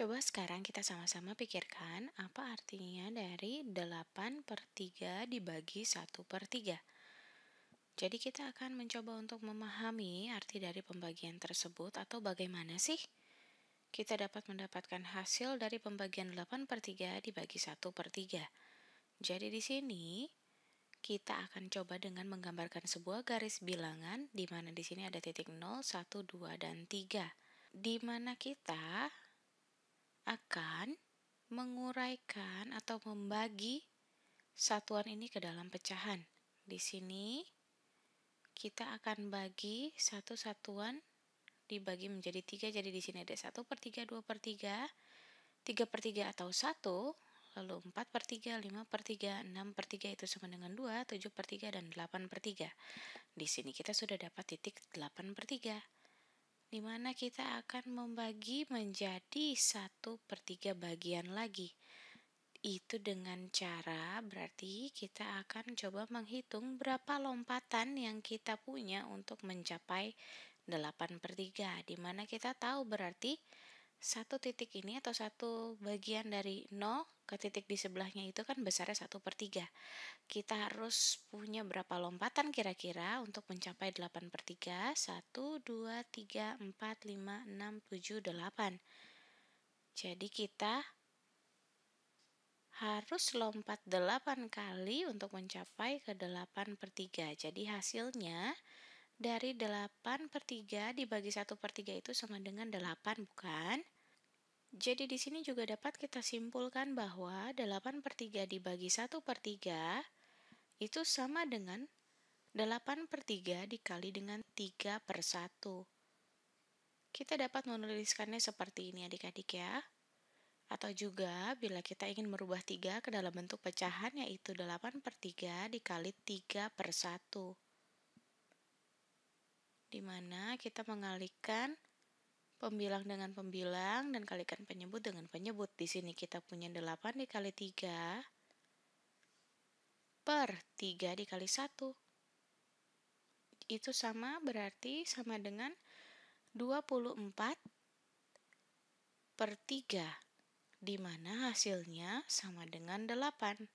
Coba sekarang kita sama-sama pikirkan apa artinya dari 8 per 3 dibagi 1 per 3. Jadi kita akan mencoba untuk memahami arti dari pembagian tersebut atau bagaimana sih kita dapat mendapatkan hasil dari pembagian 8 per 3 dibagi 1 per 3. Jadi di sini kita akan coba dengan menggambarkan sebuah garis bilangan di mana di sini ada titik 0, 1, 2, dan 3. Di mana kita akan menguraikan atau membagi satuan ini ke dalam pecahan. Di sini kita akan bagi satu satuan dibagi menjadi tiga jadi di sini ada satu per tiga dua per tiga tiga per tiga atau satu lalu empat per tiga lima per tiga enam per tiga itu sama dengan dua tujuh per tiga dan delapan per tiga di sini kita sudah dapat titik delapan per tiga di mana kita akan membagi menjadi satu per tiga bagian lagi. Itu dengan cara berarti kita akan coba menghitung berapa lompatan yang kita punya untuk mencapai 8 per 3, di mana kita tahu berarti satu titik ini atau satu bagian dari nol ke titik di sebelahnya itu kan besarnya satu per tiga Kita harus punya berapa lompatan kira-kira untuk mencapai delapan per tiga satu dua tiga empat lima enam tujuh delapan Jadi kita harus lompat delapan kali untuk mencapai ke delapan per tiga Jadi hasilnya dari 8 per 3 dibagi 1 per 3 itu sama dengan 8, bukan? Jadi di sini juga dapat kita simpulkan bahwa 8 per 3 dibagi 1 per 3 itu sama dengan 8 per 3 dikali dengan 3 per 1. Kita dapat menuliskannya seperti ini adik-adik ya. Atau juga bila kita ingin merubah 3 ke dalam bentuk pecahan yaitu 8 per 3 dikali 3 per 1 di mana kita mengalihkan pembilang dengan pembilang dan kalikan penyebut dengan penyebut. Di sini kita punya 8 dikali 3 per 3 dikali 1. Itu sama berarti sama dengan 24 per 3, di mana hasilnya sama dengan 8.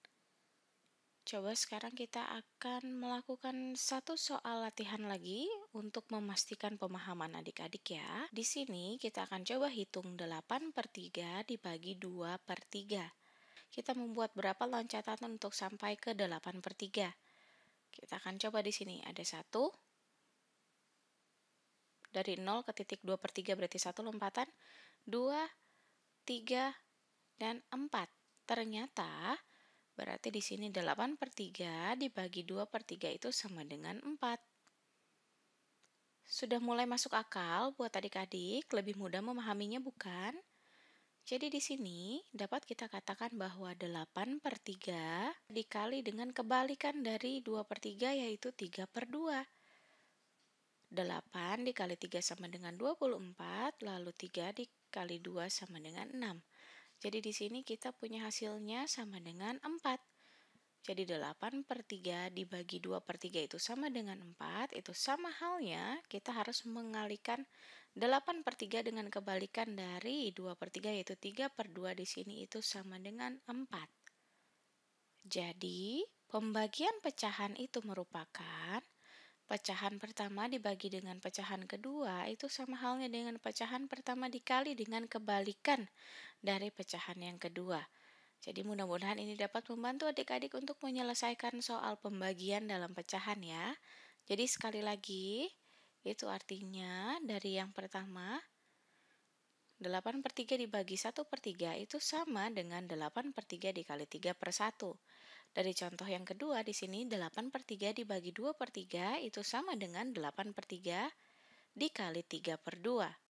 Coba sekarang kita akan melakukan satu soal latihan lagi untuk memastikan pemahaman adik-adik ya. Di sini kita akan coba hitung 8 per 3 dibagi 2 per 3. Kita membuat berapa loncatan untuk sampai ke 8 per 3? Kita akan coba di sini. Ada 1. Dari 0 ke titik 2 per 3 berarti 1 lompatan. 2, 3, dan 4. Ternyata berarti di sini 8 per 3 dibagi 2 per 3 itu sama dengan 4. Sudah mulai masuk akal buat adik-adik, lebih mudah memahaminya bukan? Jadi di sini dapat kita katakan bahwa 8 per 3 dikali dengan kebalikan dari 2 per 3 yaitu 3 per 2. 8 dikali 3 sama dengan 24, lalu 3 dikali 2 sama dengan 6. Jadi di sini kita punya hasilnya sama dengan 4. Jadi 8 per 3 dibagi 2 per 3 itu sama dengan 4, itu sama halnya kita harus mengalikan 8 per 3 dengan kebalikan dari 2 per 3 yaitu 3 per 2 di sini itu sama dengan 4. Jadi pembagian pecahan itu merupakan pecahan pertama dibagi dengan pecahan kedua itu sama halnya dengan pecahan pertama dikali dengan kebalikan dari pecahan yang kedua. Jadi mudah-mudahan ini dapat membantu adik-adik untuk menyelesaikan soal pembagian dalam pecahan ya. Jadi sekali lagi, itu artinya dari yang pertama, 8 per 3 dibagi 1 per 3 itu sama dengan 8 per 3 dikali 3 per 1. Dari contoh yang kedua di sini 8 per 3 dibagi 2 per 3 itu sama dengan 8 per 3 dikali 3 per 2.